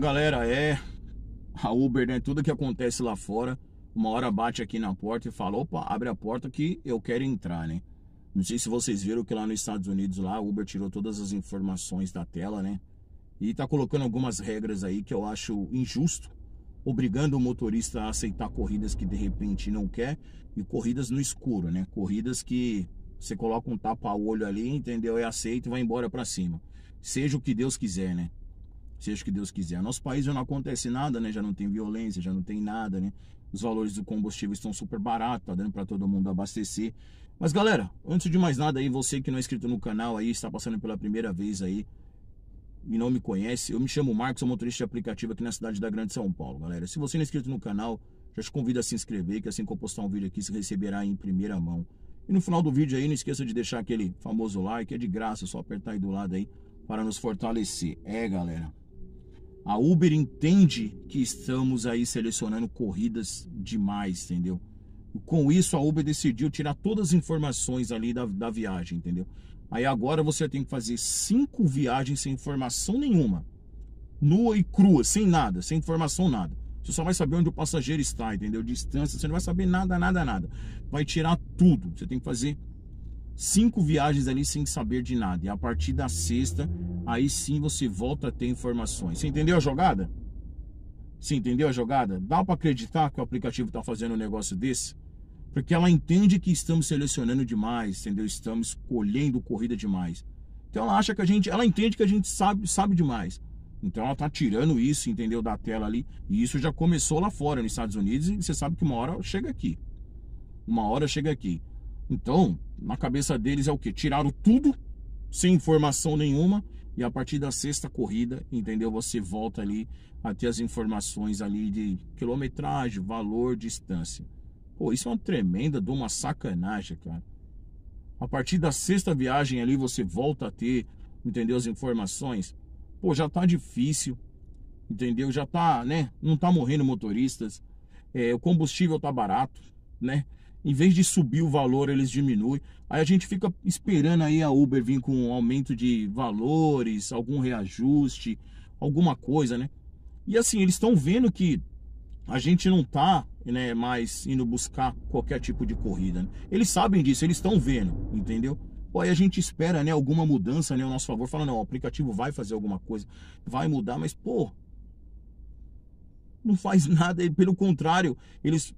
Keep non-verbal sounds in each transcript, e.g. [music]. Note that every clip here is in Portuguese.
galera, é a Uber, né? Tudo que acontece lá fora, uma hora bate aqui na porta e fala: opa, abre a porta que eu quero entrar, né? Não sei se vocês viram que lá nos Estados Unidos, lá, a Uber tirou todas as informações da tela, né? E tá colocando algumas regras aí que eu acho injusto, obrigando o motorista a aceitar corridas que de repente não quer e corridas no escuro, né? Corridas que você coloca um tapa-olho ali, entendeu? É aceito e vai embora para cima. Seja o que Deus quiser, né? seja o que Deus quiser. Nosso país já não acontece nada, né? Já não tem violência, já não tem nada, né? Os valores do combustível estão super baratos, tá dando para todo mundo abastecer. Mas galera, antes de mais nada aí, você que não é inscrito no canal aí, está passando pela primeira vez aí e não me conhece, eu me chamo Marcos, sou motorista de aplicativo aqui na cidade da Grande São Paulo, galera. Se você não é inscrito no canal, já te convido a se inscrever, que assim que eu postar um vídeo aqui, você receberá em primeira mão. E no final do vídeo aí, não esqueça de deixar aquele famoso like, é de graça, é só apertar aí do lado aí para nos fortalecer. É, galera. A Uber entende que estamos aí selecionando corridas demais, entendeu? Com isso, a Uber decidiu tirar todas as informações ali da, da viagem, entendeu? Aí agora você tem que fazer cinco viagens sem informação nenhuma. Nua e crua, sem nada, sem informação nada. Você só vai saber onde o passageiro está, entendeu? Distância, você não vai saber nada, nada, nada. Vai tirar tudo. Você tem que fazer cinco viagens ali sem saber de nada. E a partir da sexta, aí sim você volta a ter informações. Você entendeu a jogada? Você entendeu a jogada? Dá para acreditar que o aplicativo está fazendo um negócio desse? Porque ela entende que estamos selecionando demais, entendeu? Estamos colhendo corrida demais. Então ela acha que a gente, ela entende que a gente sabe, sabe demais. Então ela tá tirando isso, entendeu, da tela ali. E isso já começou lá fora, nos Estados Unidos, e você sabe que uma hora chega aqui. Uma hora chega aqui. Então, na cabeça deles é o que? Tiraram tudo, sem informação nenhuma, e a partir da sexta corrida, entendeu? Você volta ali a ter as informações ali de quilometragem, valor, distância. Pô, isso é uma tremenda de uma sacanagem, cara. A partir da sexta viagem ali você volta a ter, entendeu? As informações. Pô, já tá difícil, entendeu? Já tá, né? Não tá morrendo motoristas. É, o combustível tá barato, né? em vez de subir o valor, eles diminuem. Aí a gente fica esperando aí a Uber vir com um aumento de valores, algum reajuste, alguma coisa, né? E assim, eles estão vendo que a gente não tá né, mais indo buscar qualquer tipo de corrida. Né? Eles sabem disso, eles estão vendo, entendeu? Pô, aí a gente espera né, alguma mudança né, ao nosso favor, falando, não, o aplicativo vai fazer alguma coisa, vai mudar, mas, pô, não faz [laughs] nada, pelo contrário, eles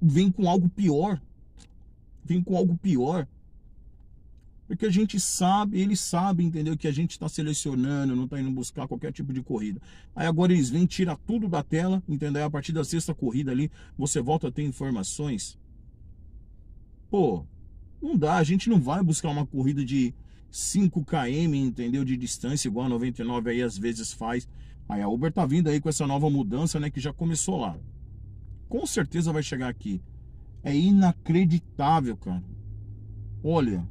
vem com algo pior. Vem com algo pior. Porque a gente sabe, eles sabem, entendeu? Que a gente está selecionando, não está indo buscar qualquer tipo de corrida. Aí agora eles vêm, tirar tudo da tela, entendeu? Aí a partir da sexta corrida ali, você volta a ter informações. Pô, não dá, a gente não vai buscar uma corrida de 5 km, entendeu? De distância, igual a 99 aí às vezes faz. Aí a Uber tá vindo aí com essa nova mudança, né? Que já começou lá com certeza vai chegar aqui. É inacreditável, cara. Olha,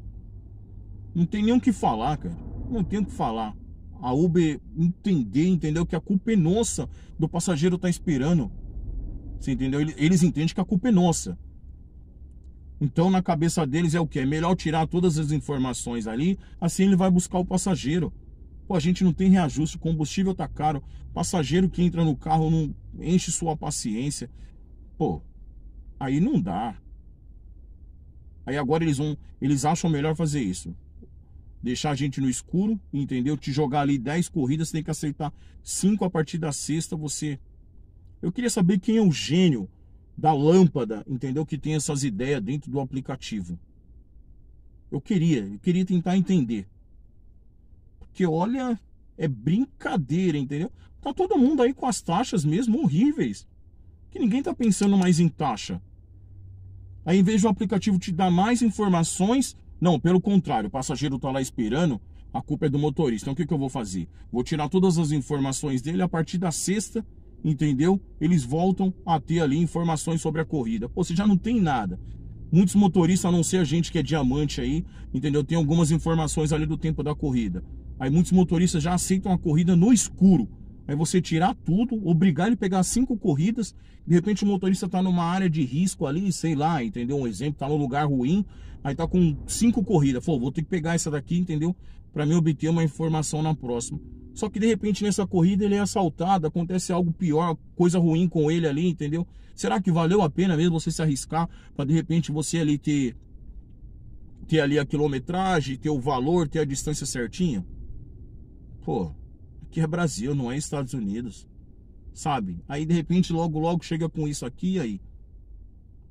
não tem nem o que falar, cara. Não tem o que falar. A Uber entender, entendeu? Que a culpa é nossa do passageiro tá esperando. Você entendeu? Eles entendem que a culpa é nossa. Então, na cabeça deles é o que? É melhor tirar todas as informações ali, assim ele vai buscar o passageiro. Pô, a gente não tem reajuste, o combustível tá caro, passageiro que entra no carro não enche sua paciência. Pô, aí não dá. Aí agora eles vão, eles acham melhor fazer isso. Deixar a gente no escuro, entendeu? Te jogar ali 10 corridas, você tem que acertar 5 a partir da sexta, você Eu queria saber quem é o gênio da lâmpada, entendeu? Que tem essas ideias dentro do aplicativo. Eu queria, eu queria tentar entender. Porque olha, é brincadeira, entendeu? Tá todo mundo aí com as taxas mesmo horríveis que ninguém está pensando mais em taxa. Aí, em vez do aplicativo te dar mais informações, não, pelo contrário, o passageiro está lá esperando, a culpa é do motorista. Então, o que, que eu vou fazer? Vou tirar todas as informações dele a partir da sexta, entendeu? Eles voltam a ter ali informações sobre a corrida. Pô, você já não tem nada. Muitos motoristas, a não ser a gente que é diamante aí, entendeu? Tem algumas informações ali do tempo da corrida. Aí muitos motoristas já aceitam a corrida no escuro é você tirar tudo, obrigar ele a pegar cinco corridas, de repente o motorista está numa área de risco ali, sei lá, entendeu? Um exemplo, está num lugar ruim, aí tá com cinco corridas, falou, vou ter que pegar essa daqui, entendeu? Para mim obter uma informação na próxima. Só que de repente nessa corrida ele é assaltado, acontece algo pior, coisa ruim com ele ali, entendeu? Será que valeu a pena mesmo você se arriscar para de repente você ali ter ter ali a quilometragem, ter o valor, ter a distância certinha? Pô, que é Brasil, não é Estados Unidos. Sabe? Aí de repente logo logo chega com isso aqui aí.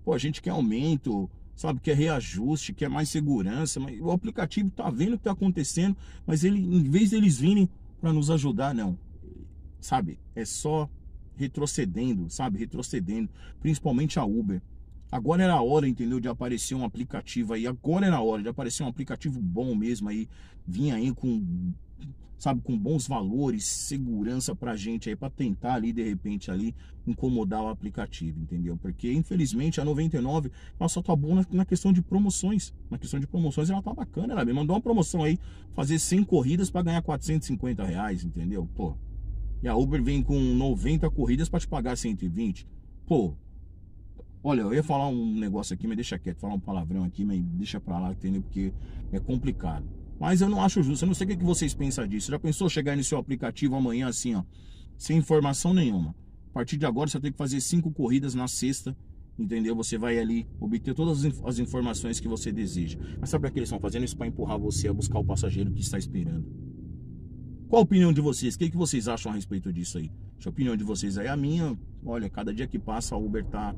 Pô, a gente quer aumento, sabe, quer reajuste, quer mais segurança, mas o aplicativo tá vendo o que tá acontecendo, mas ele em vez deles virem para nos ajudar, não. Sabe? É só retrocedendo, sabe? Retrocedendo, principalmente a Uber. Agora era a hora, entendeu, de aparecer um aplicativo aí. Agora era a hora de aparecer um aplicativo bom mesmo aí. Vinha aí com sabe, com bons valores, segurança pra gente aí, pra tentar ali, de repente, ali, incomodar o aplicativo, entendeu? Porque, infelizmente, a 99, ela só tá boa na, questão de promoções. Na questão de promoções, ela tá bacana, ela me mandou uma promoção aí, fazer 100 corridas para ganhar 450 reais, entendeu? Pô, e a Uber vem com 90 corridas para te pagar 120. Pô, Olha, eu ia falar um negócio aqui, mas deixa quieto, falar um palavrão aqui, mas deixa pra lá, entendeu? Porque é complicado. Mas eu não acho justo. Eu não sei o que vocês pensam disso. Já pensou chegar no seu aplicativo amanhã assim, ó, sem informação nenhuma? A partir de agora você tem que fazer cinco corridas na sexta, entendeu? Você vai ali obter todas as informações que você deseja. Mas sabe o que eles estão fazendo isso para empurrar você a buscar o passageiro que está esperando? Qual a opinião de vocês? O que, que vocês acham a respeito disso aí? A opinião de vocês aí, é a minha, olha, cada dia que passa a Uber tá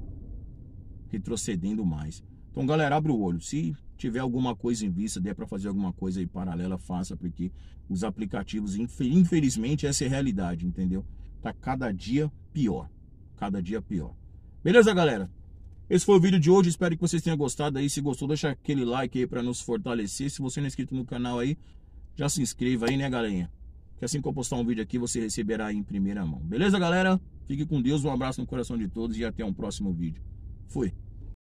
retrocedendo mais. Então, galera, abre o olho. Se tiver alguma coisa em vista, der para fazer alguma coisa aí paralela, faça, porque os aplicativos, infelizmente, essa é a realidade, entendeu? Tá cada dia pior. Cada dia pior. Beleza, galera? Esse foi o vídeo de hoje, espero que vocês tenham gostado aí. Se gostou, deixa aquele like aí para nos fortalecer. Se você não é inscrito no canal aí, já se inscreva aí, né, galerinha? Que assim que eu postar um vídeo aqui, você receberá aí em primeira mão. Beleza, galera? Fique com Deus, um abraço no coração de todos e até um próximo vídeo. Fui!